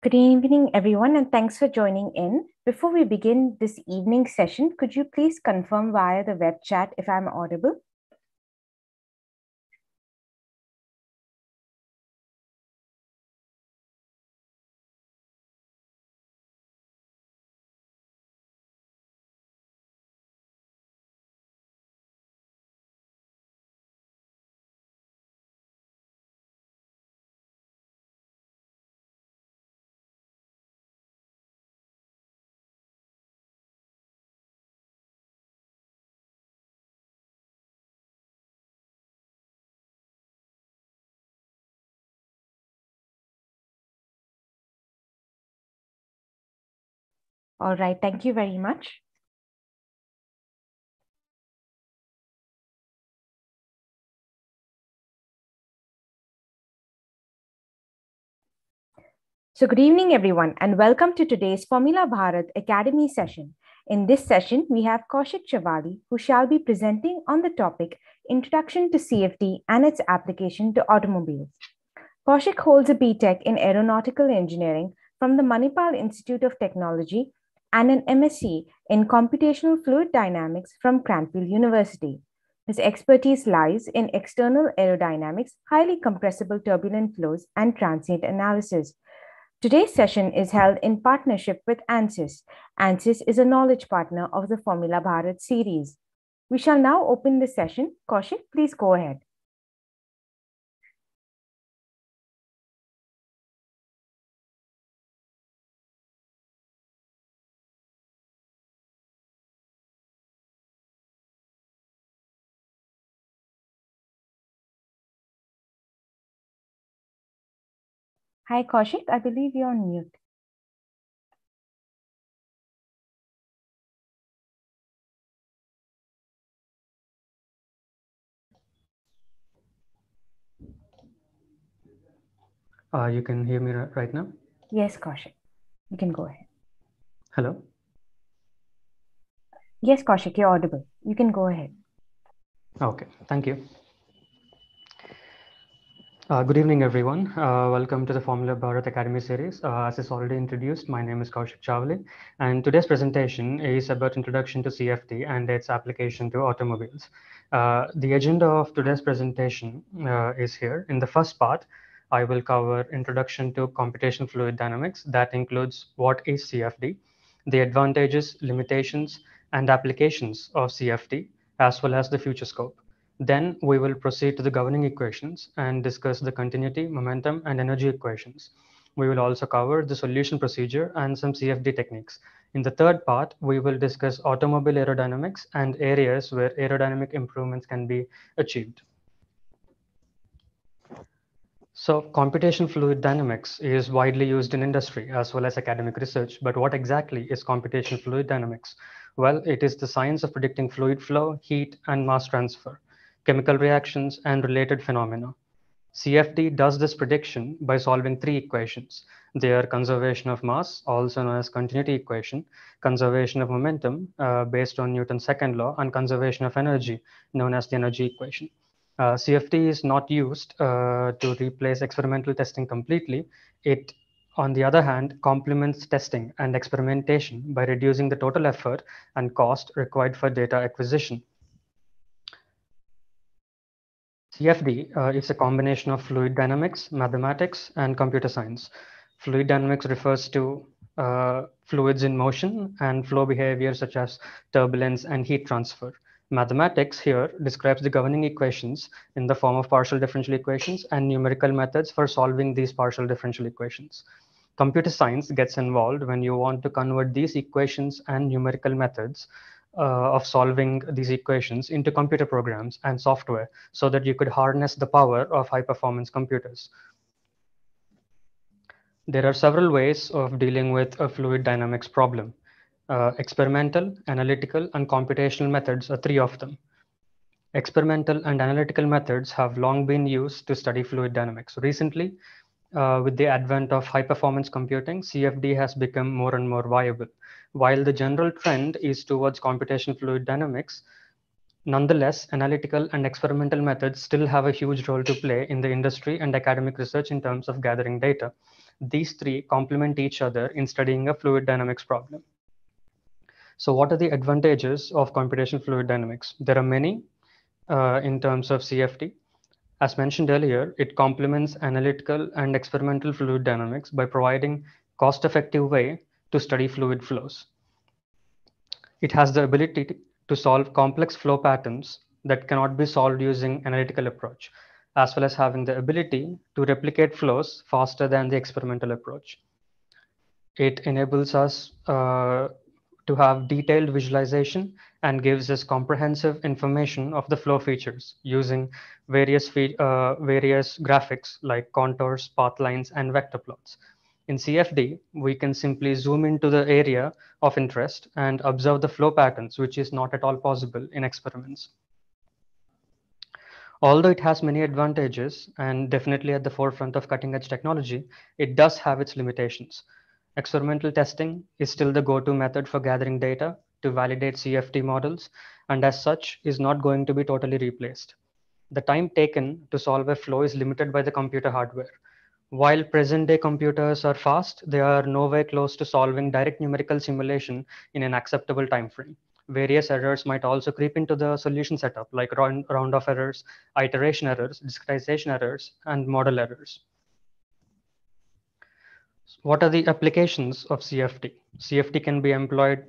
Good evening, everyone, and thanks for joining in. Before we begin this evening session, could you please confirm via the web chat if I'm audible? All right, thank you very much. So good evening, everyone, and welcome to today's Formula Bharat Academy session. In this session, we have Kaushik Chavali, who shall be presenting on the topic Introduction to CFD and its application to automobiles. Kaushik holds a BTEC in Aeronautical Engineering from the Manipal Institute of Technology and an MSc in Computational Fluid Dynamics from Cranfield University. His expertise lies in external aerodynamics, highly compressible turbulent flows, and transient analysis. Today's session is held in partnership with ANSYS. ANSYS is a knowledge partner of the Formula Bharat series. We shall now open the session. Kaushik, please go ahead. Hi, Kaushik. I believe you're on mute. Uh, you can hear me right now? Yes, Kaushik. You can go ahead. Hello? Yes, Kaushik, you're audible. You can go ahead. Okay, thank you. Uh, good evening, everyone. Uh, welcome to the Formula Bharat Academy series. Uh, as is already introduced, my name is Kaushik Chavali, and today's presentation is about introduction to CFD and its application to automobiles. Uh, the agenda of today's presentation uh, is here. In the first part, I will cover introduction to computational fluid dynamics. That includes what is CFD, the advantages, limitations, and applications of CFD, as well as the future scope. Then we will proceed to the governing equations and discuss the continuity, momentum, and energy equations. We will also cover the solution procedure and some CFD techniques. In the third part, we will discuss automobile aerodynamics and areas where aerodynamic improvements can be achieved. So computation fluid dynamics is widely used in industry as well as academic research. But what exactly is computation fluid dynamics? Well, it is the science of predicting fluid flow, heat, and mass transfer chemical reactions, and related phenomena. CFD does this prediction by solving three equations. They are conservation of mass, also known as continuity equation, conservation of momentum uh, based on Newton's second law, and conservation of energy known as the energy equation. Uh, CFD is not used uh, to replace experimental testing completely. It, on the other hand, complements testing and experimentation by reducing the total effort and cost required for data acquisition. CFD uh, is a combination of fluid dynamics, mathematics, and computer science. Fluid dynamics refers to uh, fluids in motion and flow behavior such as turbulence and heat transfer. Mathematics here describes the governing equations in the form of partial differential equations and numerical methods for solving these partial differential equations. Computer science gets involved when you want to convert these equations and numerical methods uh, of solving these equations into computer programs and software so that you could harness the power of high performance computers. There are several ways of dealing with a fluid dynamics problem. Uh, experimental, analytical, and computational methods are three of them. Experimental and analytical methods have long been used to study fluid dynamics. Recently, uh, with the advent of high performance computing, CFD has become more and more viable. While the general trend is towards computational fluid dynamics, Nonetheless, analytical and experimental methods still have a huge role to play in the industry and academic research in terms of gathering data. These three complement each other in studying a fluid dynamics problem. So what are the advantages of computational fluid dynamics? There are many uh, in terms of CFD. As mentioned earlier, it complements analytical and experimental fluid dynamics by providing cost-effective way to study fluid flows. It has the ability to solve complex flow patterns that cannot be solved using analytical approach, as well as having the ability to replicate flows faster than the experimental approach. It enables us uh, to have detailed visualization and gives us comprehensive information of the flow features using various, uh, various graphics like contours, path lines, and vector plots. In CFD, we can simply zoom into the area of interest and observe the flow patterns, which is not at all possible in experiments. Although it has many advantages and definitely at the forefront of cutting edge technology, it does have its limitations. Experimental testing is still the go-to method for gathering data to validate CFD models and as such is not going to be totally replaced. The time taken to solve a flow is limited by the computer hardware while present-day computers are fast, they are nowhere close to solving direct numerical simulation in an acceptable time frame. Various errors might also creep into the solution setup, like round, round of errors, iteration errors, discretization errors, and model errors. What are the applications of CFT? CFT can be employed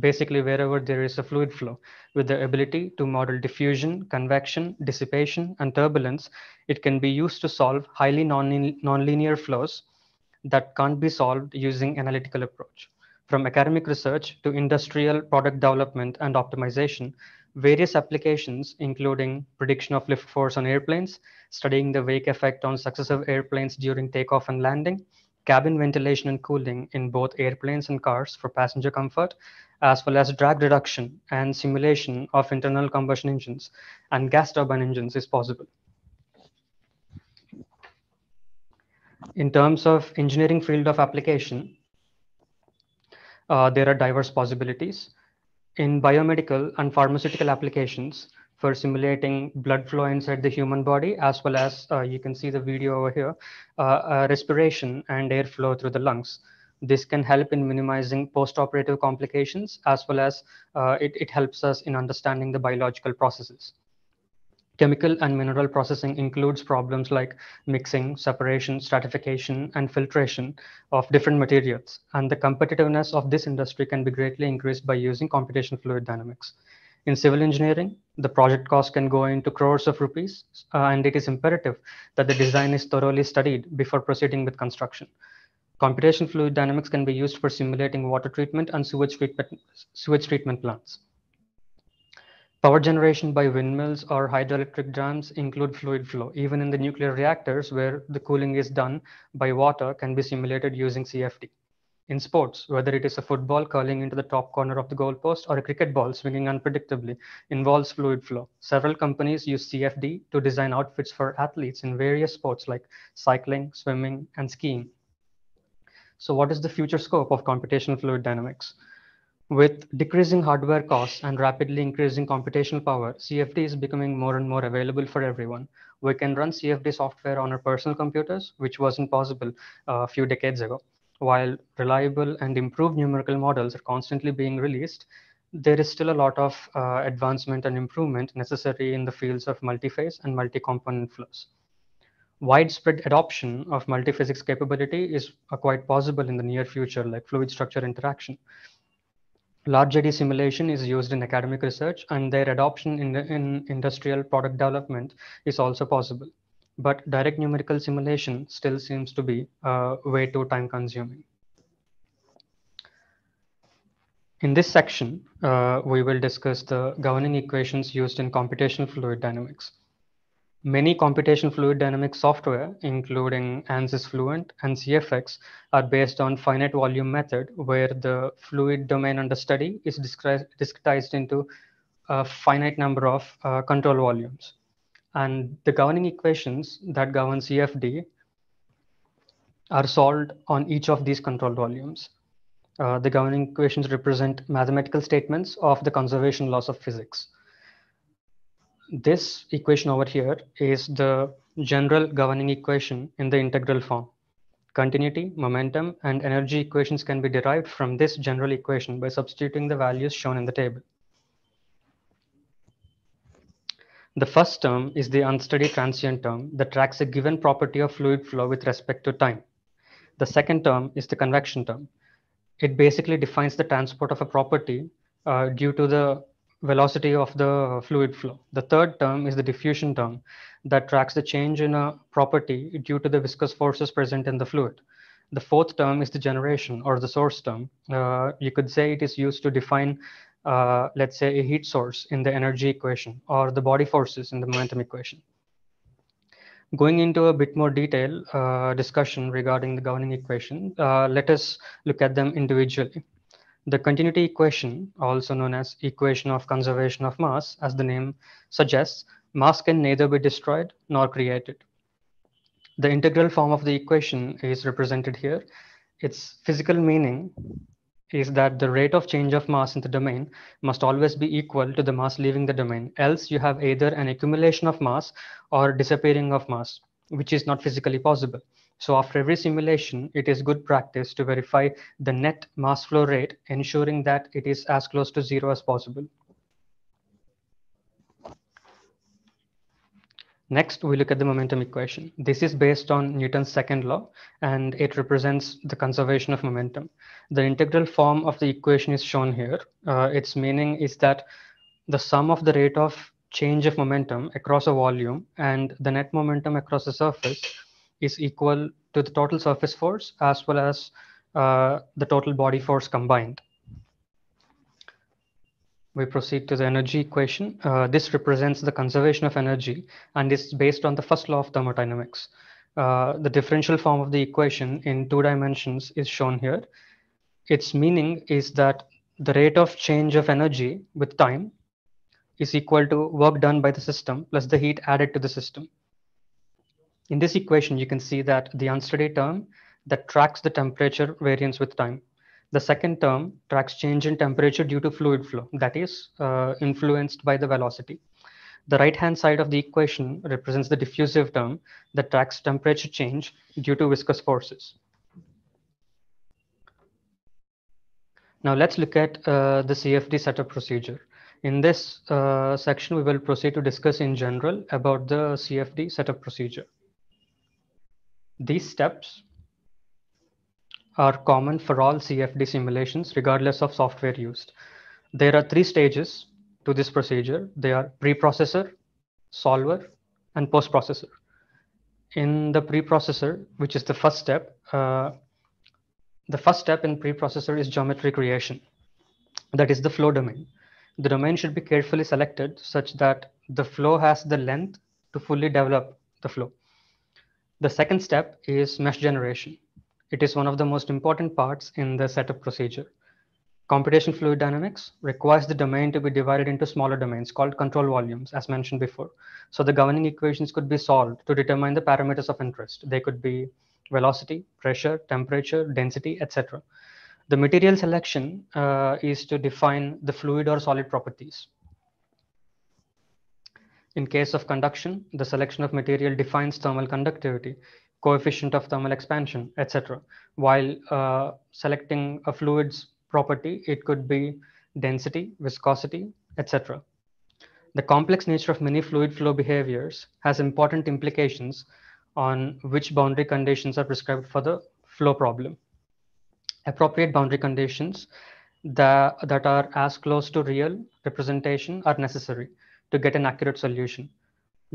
basically wherever there is a fluid flow. With the ability to model diffusion, convection, dissipation, and turbulence, it can be used to solve highly non nonlinear flows that can't be solved using analytical approach. From academic research to industrial product development and optimization, various applications, including prediction of lift force on airplanes, studying the wake effect on successive airplanes during takeoff and landing, cabin ventilation and cooling in both airplanes and cars for passenger comfort, as well as drag reduction and simulation of internal combustion engines and gas turbine engines is possible. In terms of engineering field of application, uh, there are diverse possibilities. In biomedical and pharmaceutical applications, for simulating blood flow inside the human body, as well as uh, you can see the video over here, uh, uh respiration and airflow through the lungs. This can help in minimizing postoperative complications, as well as uh, it, it helps us in understanding the biological processes. Chemical and mineral processing includes problems like mixing, separation, stratification, and filtration of different materials. And the competitiveness of this industry can be greatly increased by using computational fluid dynamics. In civil engineering, the project cost can go into crores of rupees, uh, and it is imperative that the design is thoroughly studied before proceeding with construction. Computational fluid dynamics can be used for simulating water treatment and sewage treatment, sewage treatment plants. Power generation by windmills or hydroelectric dams include fluid flow. Even in the nuclear reactors where the cooling is done by water can be simulated using CFD in sports, whether it is a football curling into the top corner of the goalpost or a cricket ball swinging unpredictably, involves fluid flow. Several companies use CFD to design outfits for athletes in various sports like cycling, swimming, and skiing. So, what is the future scope of computational fluid dynamics? With decreasing hardware costs and rapidly increasing computational power, CFD is becoming more and more available for everyone. We can run CFD software on our personal computers, which wasn't possible a uh, few decades ago while reliable and improved numerical models are constantly being released, there is still a lot of uh, advancement and improvement necessary in the fields of multi-phase and multi-component flows. Widespread adoption of multiphysics capability is uh, quite possible in the near future, like fluid structure interaction. Large eddy simulation is used in academic research, and their adoption in, in industrial product development is also possible but direct numerical simulation still seems to be uh, way too time consuming. In this section, uh, we will discuss the governing equations used in computational fluid dynamics. Many computational fluid dynamics software, including ANSYS Fluent and CFX, are based on finite volume method where the fluid domain under study is discretized into a finite number of uh, control volumes and the governing equations that govern CFD are solved on each of these control volumes. Uh, the governing equations represent mathematical statements of the conservation laws of physics. This equation over here is the general governing equation in the integral form. Continuity, momentum, and energy equations can be derived from this general equation by substituting the values shown in the table. The first term is the unsteady transient term that tracks a given property of fluid flow with respect to time. The second term is the convection term. It basically defines the transport of a property uh, due to the velocity of the fluid flow. The third term is the diffusion term that tracks the change in a property due to the viscous forces present in the fluid. The fourth term is the generation or the source term. Uh, you could say it is used to define uh, let's say a heat source in the energy equation or the body forces in the momentum equation. Going into a bit more detail uh, discussion regarding the governing equation, uh, let us look at them individually. The continuity equation, also known as equation of conservation of mass, as the name suggests, mass can neither be destroyed nor created. The integral form of the equation is represented here. Its physical meaning is that the rate of change of mass in the domain must always be equal to the mass leaving the domain. Else you have either an accumulation of mass or disappearing of mass, which is not physically possible. So after every simulation, it is good practice to verify the net mass flow rate, ensuring that it is as close to zero as possible. Next, we look at the momentum equation. This is based on Newton's second law, and it represents the conservation of momentum. The integral form of the equation is shown here. Uh, its meaning is that the sum of the rate of change of momentum across a volume and the net momentum across the surface is equal to the total surface force as well as uh, the total body force combined we proceed to the energy equation. Uh, this represents the conservation of energy and is based on the first law of thermodynamics. Uh, the differential form of the equation in two dimensions is shown here. Its meaning is that the rate of change of energy with time is equal to work done by the system plus the heat added to the system. In this equation, you can see that the unsteady term that tracks the temperature variance with time. The second term tracks change in temperature due to fluid flow, that is, uh, influenced by the velocity. The right-hand side of the equation represents the diffusive term that tracks temperature change due to viscous forces. Now let's look at uh, the CFD setup procedure. In this uh, section, we will proceed to discuss in general about the CFD setup procedure. These steps are common for all CFD simulations, regardless of software used. There are three stages to this procedure. They are preprocessor, solver, and postprocessor. In the preprocessor, which is the first step, uh, the first step in preprocessor is geometry creation. That is the flow domain. The domain should be carefully selected such that the flow has the length to fully develop the flow. The second step is mesh generation. It is one of the most important parts in the setup procedure. Computation fluid dynamics requires the domain to be divided into smaller domains called control volumes, as mentioned before. So the governing equations could be solved to determine the parameters of interest. They could be velocity, pressure, temperature, density, etc. The material selection uh, is to define the fluid or solid properties. In case of conduction, the selection of material defines thermal conductivity coefficient of thermal expansion, etc. While uh, selecting a fluid's property, it could be density, viscosity, etc. The complex nature of many fluid flow behaviors has important implications on which boundary conditions are prescribed for the flow problem. Appropriate boundary conditions that, that are as close to real representation are necessary to get an accurate solution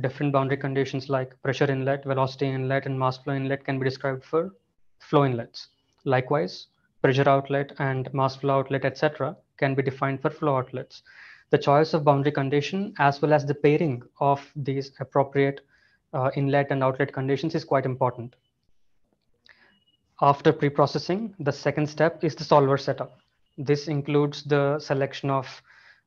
different boundary conditions like pressure inlet, velocity inlet, and mass flow inlet can be described for flow inlets. Likewise, pressure outlet and mass flow outlet, etc., can be defined for flow outlets. The choice of boundary condition as well as the pairing of these appropriate uh, inlet and outlet conditions is quite important. After pre-processing, the second step is the solver setup. This includes the selection of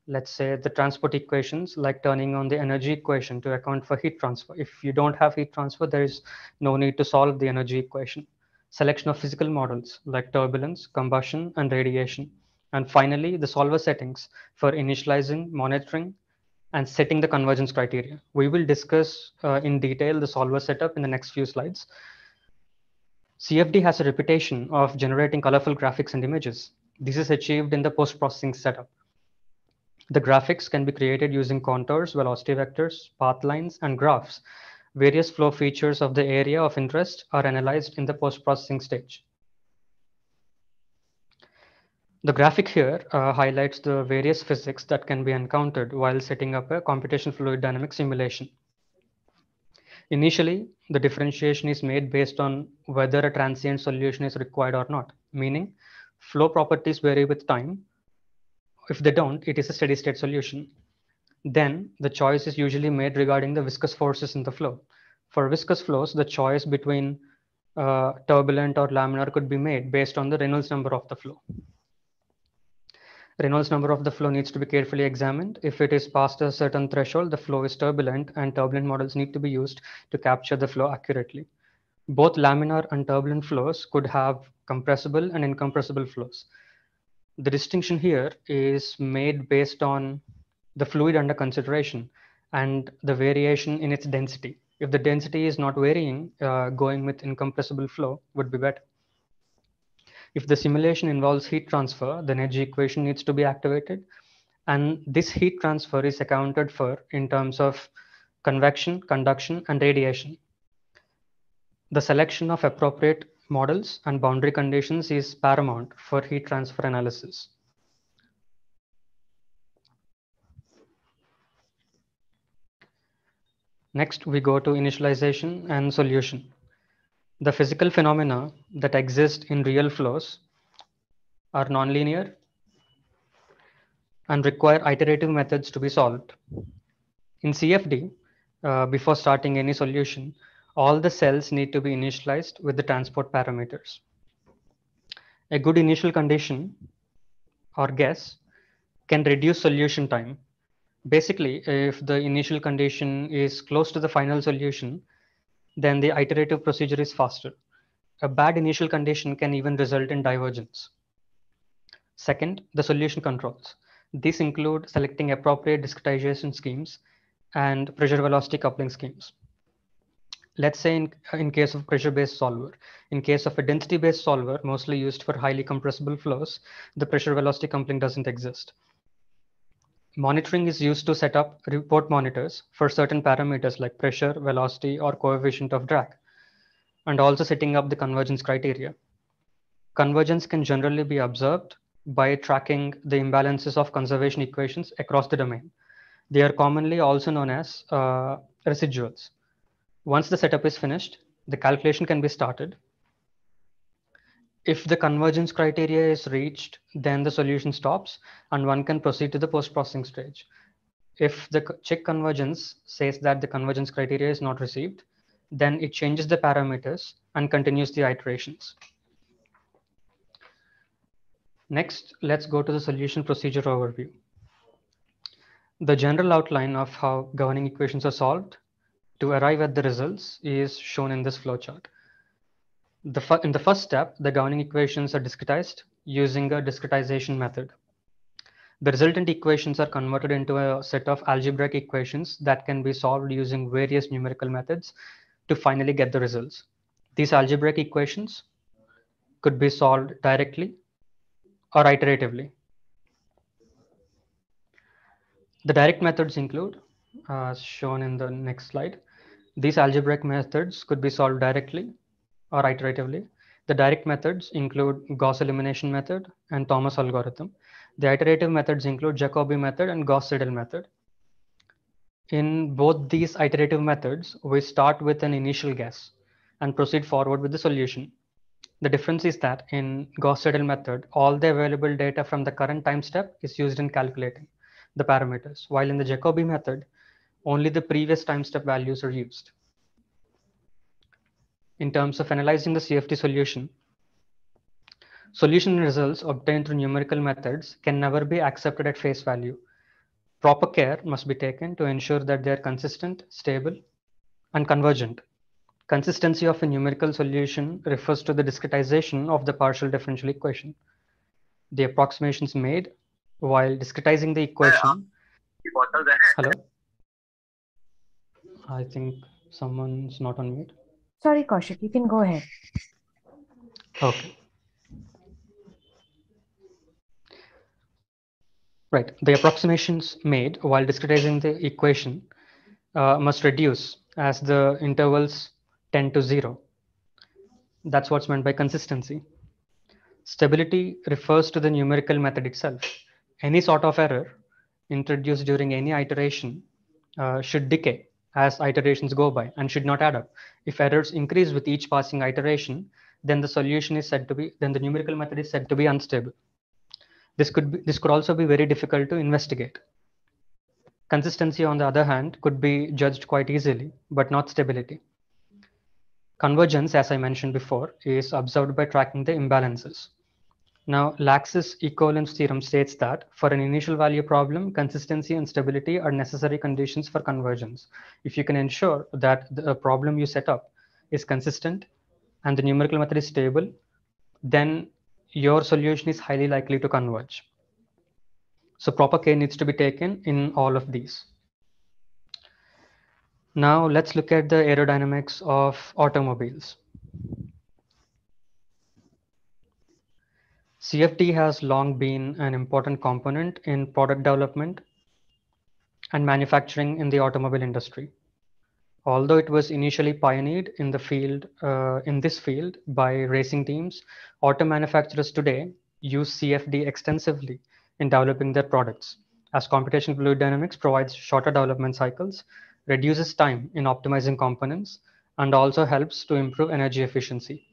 let's say the transport equations like turning on the energy equation to account for heat transfer if you don't have heat transfer there is no need to solve the energy equation selection of physical models like turbulence combustion and radiation and finally the solver settings for initializing monitoring and setting the convergence criteria we will discuss uh, in detail the solver setup in the next few slides cfd has a reputation of generating colorful graphics and images this is achieved in the post processing setup the graphics can be created using contours, velocity vectors, path lines, and graphs. Various flow features of the area of interest are analyzed in the post-processing stage. The graphic here uh, highlights the various physics that can be encountered while setting up a computation fluid dynamics simulation. Initially, the differentiation is made based on whether a transient solution is required or not, meaning flow properties vary with time, if they don't, it is a steady state solution. Then the choice is usually made regarding the viscous forces in the flow. For viscous flows, the choice between uh, turbulent or laminar could be made based on the Reynolds number of the flow. Reynolds number of the flow needs to be carefully examined. If it is past a certain threshold, the flow is turbulent and turbulent models need to be used to capture the flow accurately. Both laminar and turbulent flows could have compressible and incompressible flows the distinction here is made based on the fluid under consideration and the variation in its density. If the density is not varying, uh, going with incompressible flow would be better. If the simulation involves heat transfer, the energy equation needs to be activated. And this heat transfer is accounted for in terms of convection, conduction, and radiation. The selection of appropriate models and boundary conditions is paramount for heat transfer analysis. Next, we go to initialization and solution. The physical phenomena that exist in real flows are nonlinear and require iterative methods to be solved. In CFD, uh, before starting any solution, all the cells need to be initialized with the transport parameters. A good initial condition or guess can reduce solution time. Basically, if the initial condition is close to the final solution, then the iterative procedure is faster. A bad initial condition can even result in divergence. Second, the solution controls. These include selecting appropriate discretization schemes and pressure velocity coupling schemes let's say in, in case of pressure-based solver, in case of a density-based solver, mostly used for highly compressible flows, the pressure-velocity coupling doesn't exist. Monitoring is used to set up report monitors for certain parameters like pressure, velocity, or coefficient of drag, and also setting up the convergence criteria. Convergence can generally be observed by tracking the imbalances of conservation equations across the domain. They are commonly also known as uh, residuals. Once the setup is finished, the calculation can be started. If the convergence criteria is reached, then the solution stops and one can proceed to the post-processing stage. If the check convergence says that the convergence criteria is not received, then it changes the parameters and continues the iterations. Next, let's go to the solution procedure overview. The general outline of how governing equations are solved to arrive at the results is shown in this flowchart. The in the first step, the governing equations are discretized using a discretization method. The resultant equations are converted into a set of algebraic equations that can be solved using various numerical methods to finally get the results. These algebraic equations could be solved directly or iteratively. The direct methods include, as uh, shown in the next slide, these algebraic methods could be solved directly or iteratively. The direct methods include Gauss elimination method and Thomas algorithm. The iterative methods include Jacobi method and Gauss-Seidel method. In both these iterative methods, we start with an initial guess and proceed forward with the solution. The difference is that in Gauss-Seidel method, all the available data from the current time step is used in calculating the parameters, while in the Jacobi method, only the previous time step values are used. In terms of analyzing the CFT solution, solution results obtained through numerical methods can never be accepted at face value. Proper care must be taken to ensure that they are consistent, stable, and convergent. Consistency of a numerical solution refers to the discretization of the partial differential equation. The approximations made while discretizing the equation. Hello? I think someone's not on mute. Sorry, Kaushik, you can go ahead. Okay. Right. The approximations made while discretizing the equation uh, must reduce as the intervals tend to zero. That's what's meant by consistency. Stability refers to the numerical method itself. Any sort of error introduced during any iteration uh, should decay as iterations go by and should not add up. If errors increase with each passing iteration, then the solution is said to be, then the numerical method is said to be unstable. This could, be, this could also be very difficult to investigate. Consistency, on the other hand, could be judged quite easily, but not stability. Convergence, as I mentioned before, is observed by tracking the imbalances. Now, Lax's equivalence theorem states that for an initial value problem, consistency and stability are necessary conditions for convergence. If you can ensure that the problem you set up is consistent and the numerical method is stable, then your solution is highly likely to converge. So proper care needs to be taken in all of these. Now let's look at the aerodynamics of automobiles. CFD has long been an important component in product development and manufacturing in the automobile industry. Although it was initially pioneered in the field, uh, in this field by racing teams, auto manufacturers today use CFD extensively in developing their products, as computational fluid dynamics provides shorter development cycles, reduces time in optimizing components, and also helps to improve energy efficiency.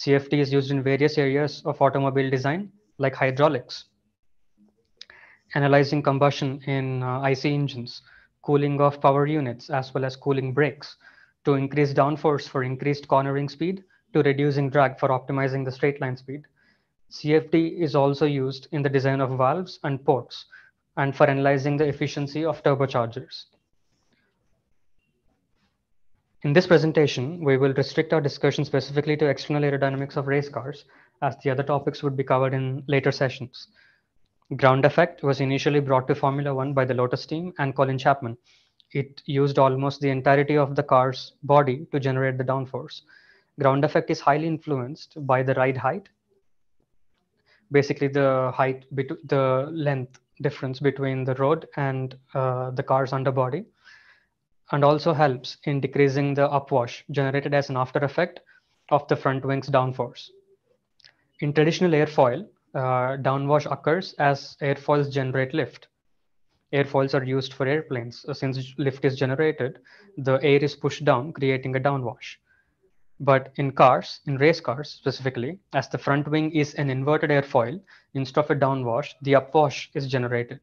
CFD is used in various areas of automobile design, like hydraulics, analyzing combustion in uh, IC engines, cooling of power units, as well as cooling brakes, to increase downforce for increased cornering speed, to reducing drag for optimizing the straight line speed. CFD is also used in the design of valves and ports, and for analyzing the efficiency of turbochargers. In this presentation, we will restrict our discussion specifically to external aerodynamics of race cars, as the other topics would be covered in later sessions. Ground effect was initially brought to Formula One by the Lotus team and Colin Chapman. It used almost the entirety of the car's body to generate the downforce. Ground effect is highly influenced by the ride height, basically the height, the length difference between the road and uh, the car's underbody and also helps in decreasing the upwash generated as an after effect of the front wing's downforce. In traditional airfoil, uh, downwash occurs as airfoils generate lift. Airfoils are used for airplanes. Since lift is generated, the air is pushed down, creating a downwash. But in cars, in race cars specifically, as the front wing is an inverted airfoil, instead of a downwash, the upwash is generated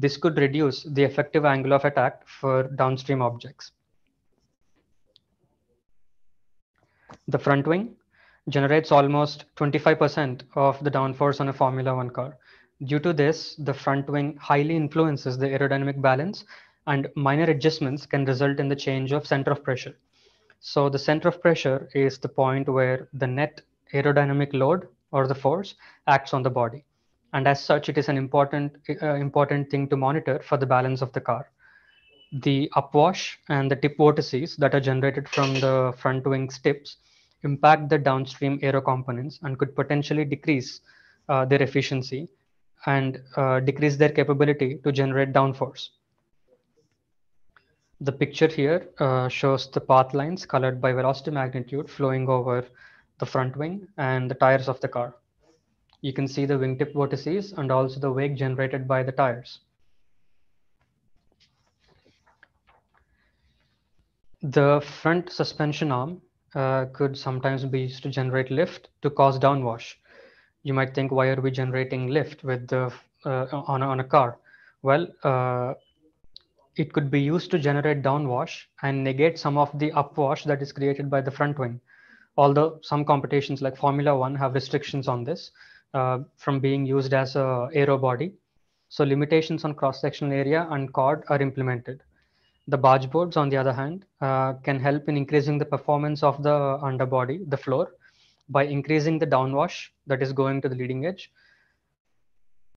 this could reduce the effective angle of attack for downstream objects. The front wing generates almost 25% of the downforce on a Formula One car. Due to this, the front wing highly influences the aerodynamic balance and minor adjustments can result in the change of center of pressure. So the center of pressure is the point where the net aerodynamic load or the force acts on the body and as such it is an important uh, important thing to monitor for the balance of the car the upwash and the tip vortices that are generated from the front wing tips impact the downstream aero components and could potentially decrease uh, their efficiency and uh, decrease their capability to generate downforce the picture here uh, shows the path lines colored by velocity magnitude flowing over the front wing and the tires of the car you can see the wingtip vertices and also the wake generated by the tires. The front suspension arm uh, could sometimes be used to generate lift to cause downwash. You might think, why are we generating lift with the uh, on, on a car? Well, uh, it could be used to generate downwash and negate some of the upwash that is created by the front wing. Although some competitions like Formula One have restrictions on this, uh, from being used as a aero body. So limitations on cross-sectional area and chord are implemented. The barge boards, on the other hand, uh, can help in increasing the performance of the underbody, the floor, by increasing the downwash that is going to the leading edge.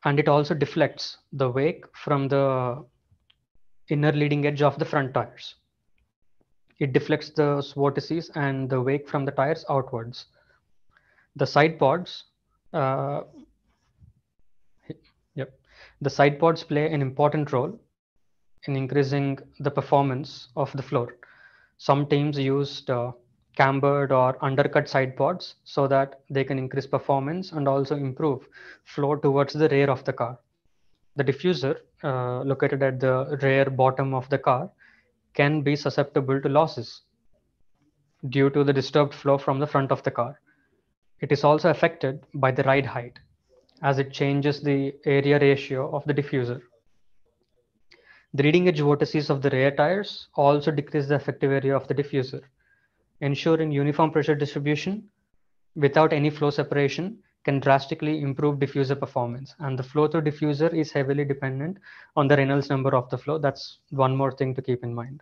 And it also deflects the wake from the inner leading edge of the front tires. It deflects the vortices and the wake from the tires outwards. The side pods, uh, yep, the side pods play an important role in increasing the performance of the floor. Some teams used uh, cambered or undercut side pods so that they can increase performance and also improve flow towards the rear of the car. The diffuser uh, located at the rear bottom of the car can be susceptible to losses due to the disturbed flow from the front of the car. It is also affected by the ride height as it changes the area ratio of the diffuser. The leading edge vortices of the rear tires also decrease the effective area of the diffuser, ensuring uniform pressure distribution without any flow separation can drastically improve diffuser performance. And the flow through diffuser is heavily dependent on the Reynolds number of the flow. That's one more thing to keep in mind.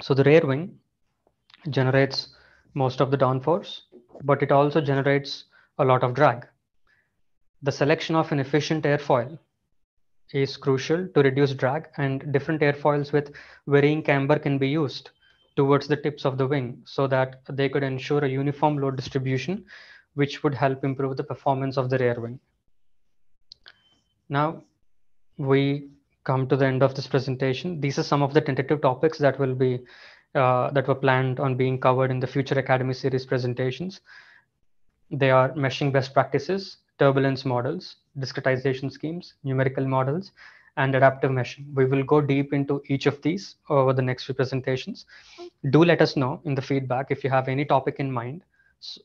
So the rear wing generates most of the downforce, but it also generates a lot of drag. The selection of an efficient airfoil is crucial to reduce drag and different airfoils with varying camber can be used towards the tips of the wing so that they could ensure a uniform load distribution which would help improve the performance of the rear wing. Now we come to the end of this presentation. These are some of the tentative topics that will be uh, that were planned on being covered in the future Academy Series presentations. They are meshing best practices, turbulence models, discretization schemes, numerical models, and adaptive meshing. We will go deep into each of these over the next few presentations. Do let us know in the feedback if you have any topic in mind,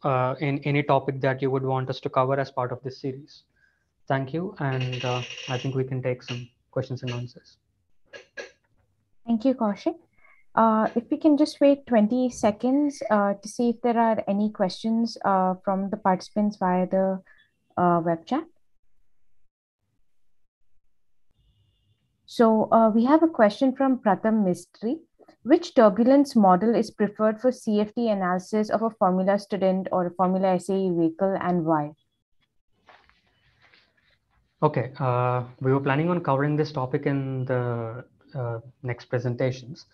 uh, in any topic that you would want us to cover as part of this series. Thank you, and uh, I think we can take some questions and answers. Thank you, Kaushik. Uh, if we can just wait 20 seconds uh, to see if there are any questions uh, from the participants via the uh, web chat. So uh, we have a question from Pratham Mistry. Which turbulence model is preferred for CFT analysis of a formula student or a formula SAE vehicle and why? Okay, uh, we were planning on covering this topic in the next presentations.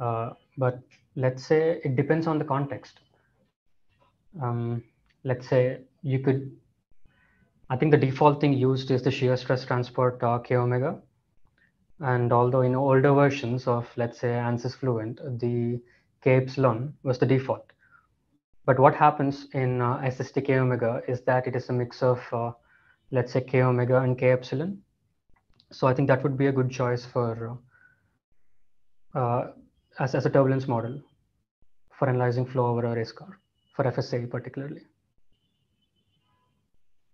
Uh, but let's say it depends on the context. Um, let's say you could, I think the default thing used is the shear stress transport uh, K omega. And although in older versions of, let's say, ANSYS Fluent, the K epsilon was the default. But what happens in uh, SST K omega is that it is a mix of, uh, let's say, K omega and K epsilon. So I think that would be a good choice for uh, as, as a turbulence model for analyzing flow over a race car, for FSA particularly.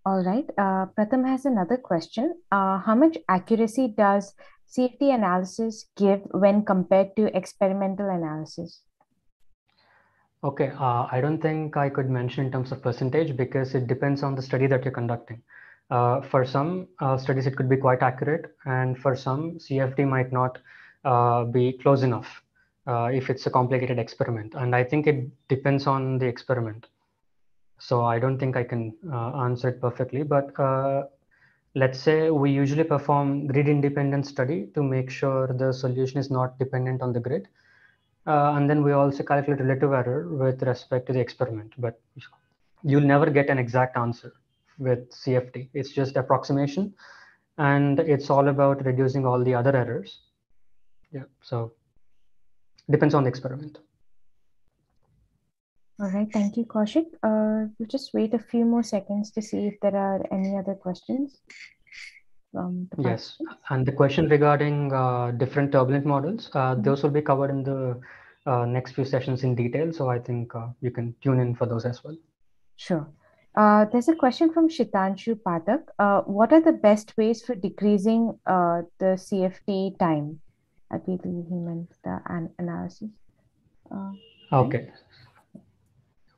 All right. Uh, Pratham has another question. Uh, how much accuracy does safety analysis give when compared to experimental analysis? Okay, uh, I don't think I could mention in terms of percentage because it depends on the study that you're conducting. Uh, for some uh, studies, it could be quite accurate, and for some, CFD might not uh, be close enough uh, if it's a complicated experiment. And I think it depends on the experiment. So I don't think I can uh, answer it perfectly, but uh, let's say we usually perform grid independent study to make sure the solution is not dependent on the grid. Uh, and then we also calculate relative error with respect to the experiment, but you'll never get an exact answer with CFD. It's just approximation and it's all about reducing all the other errors. Yeah, so depends on the experiment. All right, thank you, Kaushik. Uh, we'll just wait a few more seconds to see if there are any other questions. yes, and the question regarding uh, different turbulent models, uh, mm -hmm. those will be covered in the uh, next few sessions in detail. So I think uh, you can tune in for those as well. Sure. Uh, there's a question from Shitanshu Patak. what are the best ways for decreasing the CFT time? I believe he meant the an analysis. Uh, okay.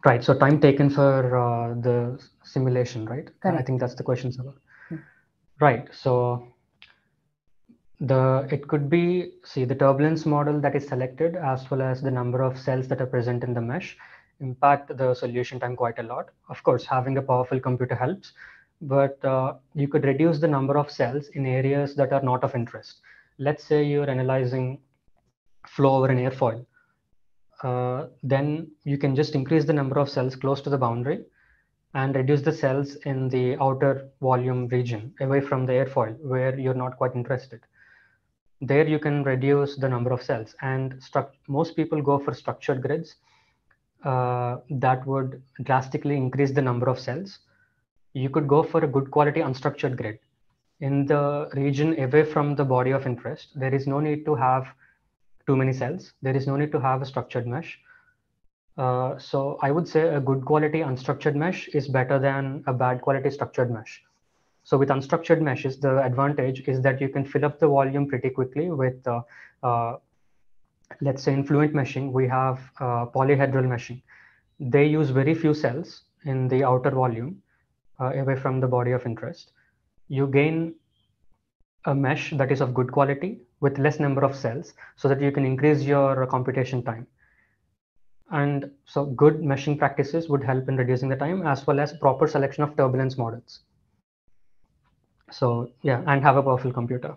Right. So time taken for uh, the simulation, right? Correct. I think that's the question. Hmm. Right. So the it could be see the turbulence model that is selected as well as the number of cells that are present in the mesh impact the solution time quite a lot. Of course, having a powerful computer helps, but uh, you could reduce the number of cells in areas that are not of interest let's say you're analyzing flow over an airfoil, uh, then you can just increase the number of cells close to the boundary and reduce the cells in the outer volume region away from the airfoil where you're not quite interested. There you can reduce the number of cells and most people go for structured grids uh, that would drastically increase the number of cells. You could go for a good quality unstructured grid in the region away from the body of interest, there is no need to have too many cells. There is no need to have a structured mesh. Uh, so I would say a good quality unstructured mesh is better than a bad quality structured mesh. So with unstructured meshes, the advantage is that you can fill up the volume pretty quickly with, uh, uh, let's say in fluent meshing, we have uh, polyhedral meshing. They use very few cells in the outer volume uh, away from the body of interest you gain a mesh that is of good quality with less number of cells so that you can increase your computation time. And so good meshing practices would help in reducing the time as well as proper selection of turbulence models. So yeah, and have a powerful computer.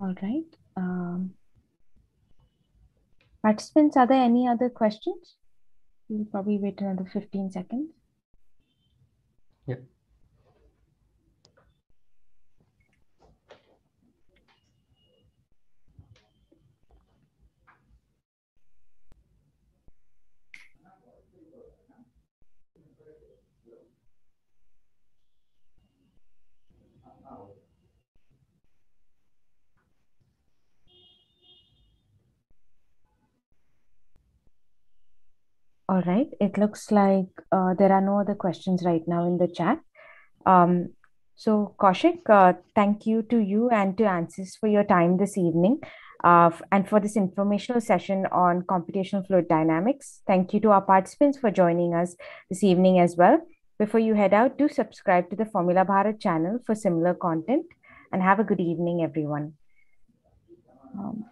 All right. Um, participants, are there any other questions? We'll probably wait another 15 seconds. Yeah. All right. It looks like uh, there are no other questions right now in the chat. Um, so, Kaushik, uh, thank you to you and to ANSYS for your time this evening uh, and for this informational session on computational fluid dynamics. Thank you to our participants for joining us this evening as well. Before you head out, do subscribe to the Formula Bharat channel for similar content and have a good evening, everyone. Um,